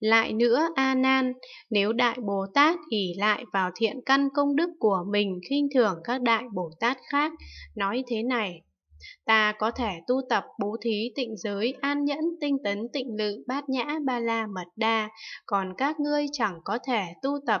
Lại nữa, A Nan, nếu Đại Bồ Tát ỷ lại vào thiện căn công đức của mình khinh thường các Đại Bồ Tát khác, nói thế này: Ta có thể tu tập bố thí tịnh giới, an nhẫn, tinh tấn, tịnh lự, bát nhã, ba la, mật đa, còn các ngươi chẳng có thể tu tập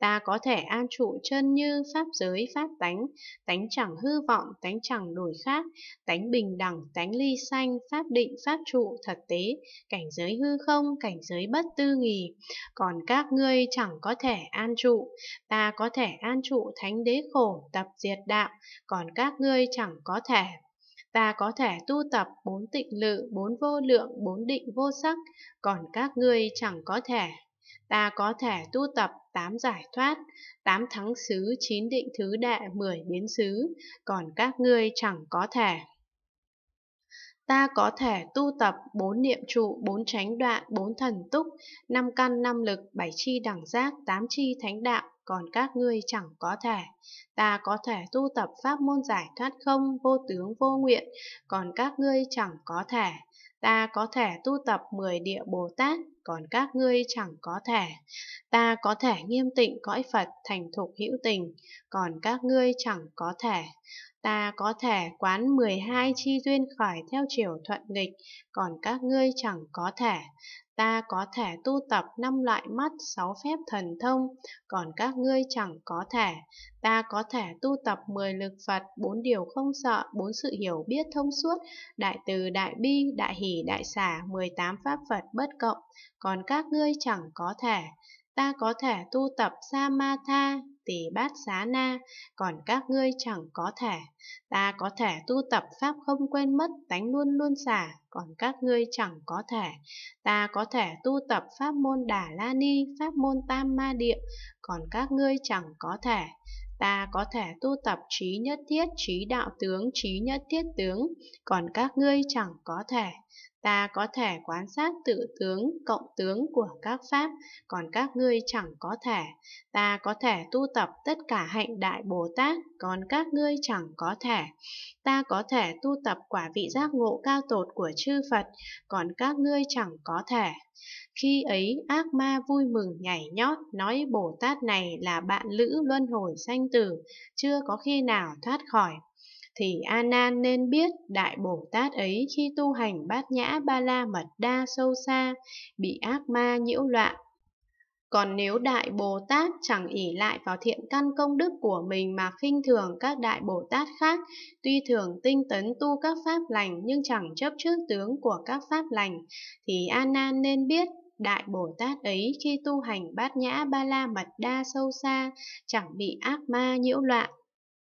Ta có thể an trụ chân như pháp giới pháp tánh, tánh chẳng hư vọng, tánh chẳng đổi khác, tánh bình đẳng, tánh ly sanh, pháp định, pháp trụ, thật tế, cảnh giới hư không, cảnh giới bất tư nghì. Còn các ngươi chẳng có thể an trụ, ta có thể an trụ thánh đế khổ, tập diệt đạo, còn các ngươi chẳng có thể ta có thể tu tập bốn tịnh lự, bốn vô lượng, bốn định vô sắc, còn các ngươi chẳng có thể ta có thể tu tập tám giải thoát, tám thắng xứ, chín định thứ đệ, mười biến xứ, còn các ngươi chẳng có thể. Ta có thể tu tập bốn niệm trụ, bốn chánh đoạn, bốn thần túc, năm căn, năm lực, bảy chi đẳng giác, tám chi thánh đạo, còn các ngươi chẳng có thể. Ta có thể tu tập pháp môn giải thoát không, vô tướng vô nguyện, còn các ngươi chẳng có thể. Ta có thể tu tập mười địa Bồ Tát, còn các ngươi chẳng có thể. Ta có thể nghiêm tịnh cõi Phật thành thục hữu tình, còn các ngươi chẳng có thể. Ta có thể quán 12 chi duyên khởi theo chiều thuận nghịch, còn các ngươi chẳng có thể. Ta có thể tu tập năm loại mắt, sáu phép thần thông, còn các ngươi chẳng có thể. Ta có thể tu tập 10 lực Phật, bốn điều không sợ, bốn sự hiểu biết thông suốt, đại từ đại bi, đại hỷ đại xả, 18 pháp Phật bất cộng, còn các ngươi chẳng có thể. Ta có thể tu tập Samatha, tỷ bát xá na, còn các ngươi chẳng có thể. Ta có thể tu tập Pháp không quên mất, tánh luôn luôn xả, còn các ngươi chẳng có thể. Ta có thể tu tập Pháp môn Đà La Ni, Pháp môn Tam Ma Địa, còn các ngươi chẳng có thể. Ta có thể tu tập trí nhất thiết, trí đạo tướng, trí nhất thiết tướng, còn các ngươi chẳng có thể ta có thể quan sát tự tướng, cộng tướng của các pháp, còn các ngươi chẳng có thể. Ta có thể tu tập tất cả hạnh đại Bồ Tát, còn các ngươi chẳng có thể. Ta có thể tu tập quả vị giác ngộ cao tột của chư Phật, còn các ngươi chẳng có thể. Khi ấy ác ma vui mừng nhảy nhót nói Bồ Tát này là bạn lữ luân hồi sanh tử, chưa có khi nào thoát khỏi thì A Nan nên biết đại Bồ Tát ấy khi tu hành bát nhã ba la mật đa sâu xa bị ác ma nhiễu loạn. Còn nếu đại Bồ Tát chẳng ỷ lại vào thiện căn công đức của mình mà khinh thường các đại Bồ Tát khác, tuy thường tinh tấn tu các pháp lành nhưng chẳng chấp trước tướng của các pháp lành, thì A Nan nên biết Đại Bồ Tát ấy khi tu hành bát nhã ba la mật đa sâu xa, chẳng bị ác ma nhiễu loạn.